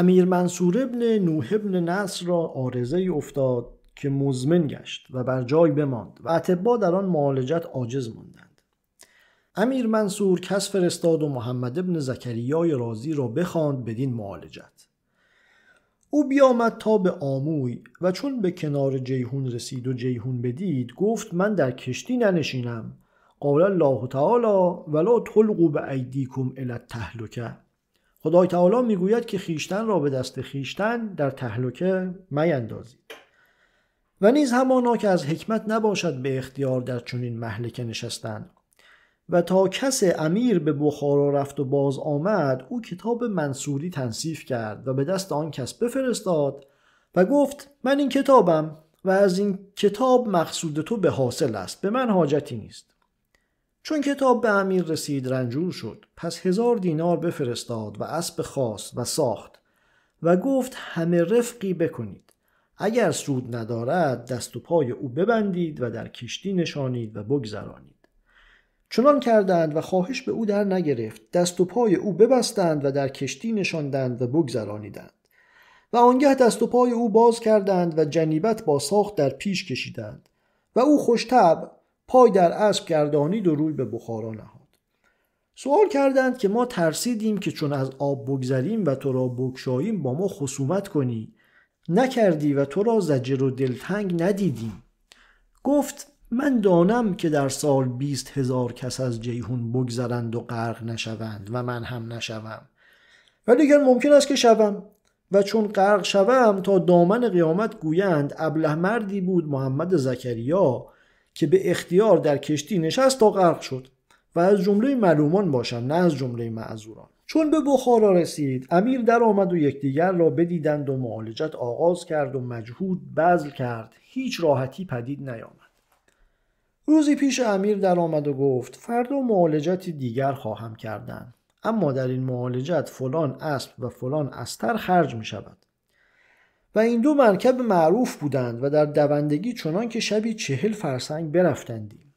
امیر منصور ابن نوح ابن نصر را آرزه ای افتاد که مزمن گشت و بر جای بماند و اطبا در آن معالجت عاجز ماندند امیر منصور کس فرستاد و محمد ابن زکریای رازی را بخواند بدین معالجت او بیامد تا به آموی و چون به کنار جیهون رسید و جیهون بدید گفت من در کشتی ننشینم قال الله تعالی ولا تلقوا به ایدیکم الی تهلکه. خدای تعالی میگوید که خیشتن را به دست خیشتن در تهلکه میاندازید. و نیز همانا که از حکمت نباشد به اختیار در چنین محلکه نشستن و تا کس امیر به بخارا رفت و باز آمد او کتاب منصوری تنصیف کرد و به دست آن کس بفرستاد و گفت من این کتابم و از این کتاب مقصود تو به حاصل است به من حاجتی نیست چون کتاب به امیر رسید رنجور شد پس هزار دینار بفرستاد و اسب خواست و ساخت و گفت همه رفقی بکنید اگر سود ندارد دست و پای او ببندید و در کشتی نشانید و بگذرانید چنان کردند و خواهش به او در نگرفت دست و پای او ببستند و در کشتی نشاندند و بگذرانیدند و آنگه دست و پای او باز کردند و جنیبت با ساخت در پیش کشیدند و او خوشتب پای در اسب گردانید و روی به بخارا نهاد سوال کردند که ما ترسیدیم که چون از آب بگذریم و تو را بگشاییم با ما خصومت کنی نکردی و تو را زجر و دلتنگ ندیدیم گفت من دانم که در سال بیست هزار کس از جیهون بگذرند و غرق نشوند و من هم نشوم اگر ممکن است که شوم و چون غرق شوم تا دامن قیامت گویند ابله مردی بود محمد زکریا که به اختیار در کشتی نشست تا غرق شد و از جمله معلومان باشند نه از جمله معذوران چون به بخارا رسید امیر در آمد و یکدیگر را بدیدند و معالجت آغاز کرد و مجهود بذل کرد هیچ راحتی پدید نیامد روزی پیش امیر در آمد و گفت فردا معالجتی دیگر خواهم کردن اما در این معالجت فلان اسب و فلان استر خرج می شود و این دو مرکب معروف بودند و در دوندگی چنان که شبی چهل فرسنگ برفتندیم.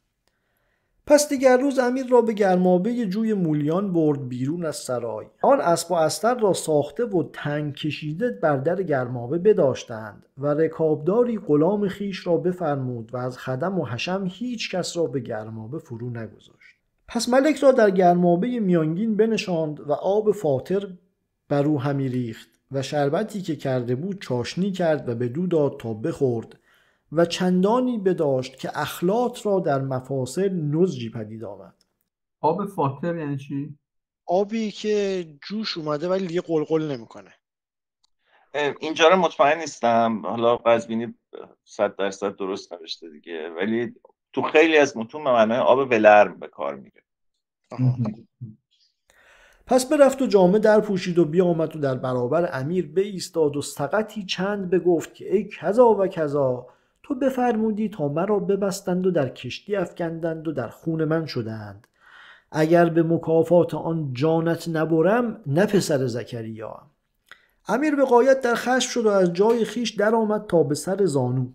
پس دیگر روز امیر را به گرمابه جوی مولیان برد بیرون از سرای آن اسب و استر را ساخته و تنگ کشیده بر در گرمابه بداشتند و رکابداری غلام خیش را بفرمود و از خدم و حشم هیچ کس را به گرمابه فرو نگذاشت پس ملک را در گرمابه میانگین بنشاند و آب فاطر بر او همی ریخت و شربتی که کرده بود چاشنی کرد و به دو داد تا بخورد و چندانی بداشت که اخلاط را در مفاصل نزجی پدید آمد آب فاتر یعنی چی؟ آبی که جوش اومده ولی یه قلقل نمیکنه اینجا رو مطمئن نیستم حالا قزبینی صد درصد درست نوشته دیگه ولی تو خیلی از متون به آب ولرم به کار میره پس برفت و جامعه در پوشید و بیامد و در برابر امیر بایستاد و سقطی چند بگفت که ای کذا و کذا تو بفرمودی تا مرا ببستند و در کشتی افکندند و در خون من شدند اگر به مکافات آن جانت نبرم نه پسر زکریا امیر به قایت در خشم شد و از جای خیش درآمد تا به سر زانو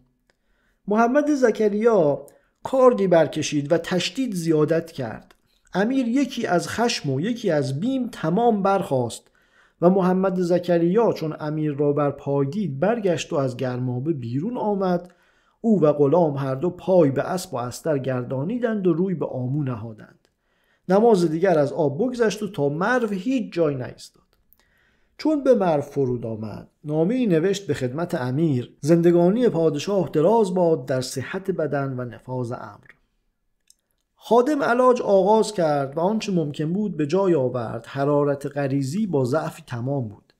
محمد زکریا کاردی برکشید و تشدید زیادت کرد امیر یکی از خشم و یکی از بیم تمام برخواست و محمد زکریا چون امیر را بر پای دید برگشت و از گرمابه بیرون آمد او و غلام هر دو پای به اسب و استر گردانیدند و روی به آمو نهادند نماز دیگر از آب بگذشت و تا مرو هیچ جای نایستاد چون به مرو فرود آمد نامی نوشت به خدمت امیر زندگانی پادشاه دراز باد در صحت بدن و نفاذ امر خادم علاج آغاز کرد و آنچه ممکن بود به جای آورد حرارت غریزی با ضعفی تمام بود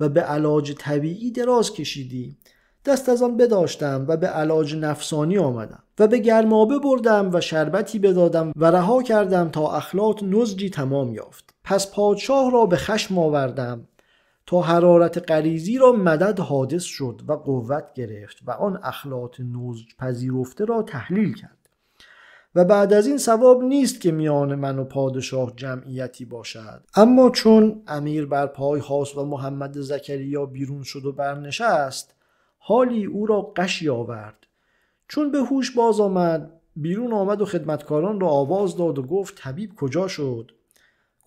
و به علاج طبیعی دراز کشیدی دست از آن بداشتم و به علاج نفسانی آمدم و به گرمابه بردم و شربتی بدادم و رها کردم تا اخلاط نزجی تمام یافت پس پادشاه را به خشم آوردم تا حرارت غریزی را مدد حادث شد و قوت گرفت و آن اخلاط نزج پذیرفته را تحلیل کرد و بعد از این ثواب نیست که میان من و پادشاه جمعیتی باشد اما چون امیر بر پای خاص و محمد زکریا بیرون شد و برنشست حالی او را قشی آورد چون به هوش باز آمد بیرون آمد و خدمتکاران را آواز داد و گفت طبیب کجا شد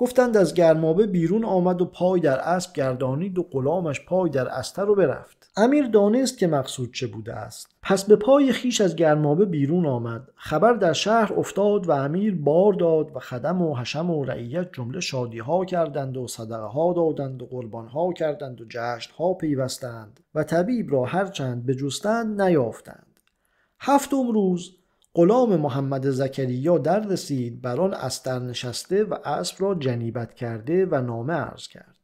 گفتند از گرمابه بیرون آمد و پای در اسب گردانید و غلامش پای در استر رو برفت امیر دانست که مقصود چه بوده است پس به پای خیش از گرمابه بیرون آمد خبر در شهر افتاد و امیر بار داد و خدم و حشم و رعیت جمله شادی ها کردند و صدقه ها دادند و قربان ها کردند و جشن ها پیوستند و طبیب را هرچند جستند نیافتند هفتم روز غلام محمد زکریا در رسید بر آن استر نشسته و اسب را جنیبت کرده و نامه عرض کرد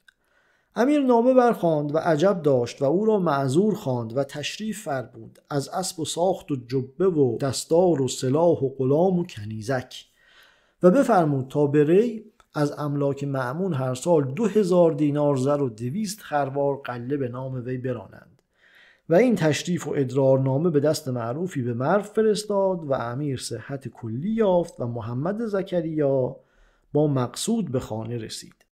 امیر نامه برخواند و عجب داشت و او را معذور خواند و تشریف فرمود از اسب و ساخت و جبه و دستار و سلاح و غلام و کنیزک و بفرمود تا بری از املاک معمون هر سال دو هزار دینار زر و دویست خروار قله به نام وی برانند و این تشریف و ادرارنامه به دست معروفی به مرف فرستاد و امیر صحت کلی یافت و محمد زکریا با مقصود به خانه رسید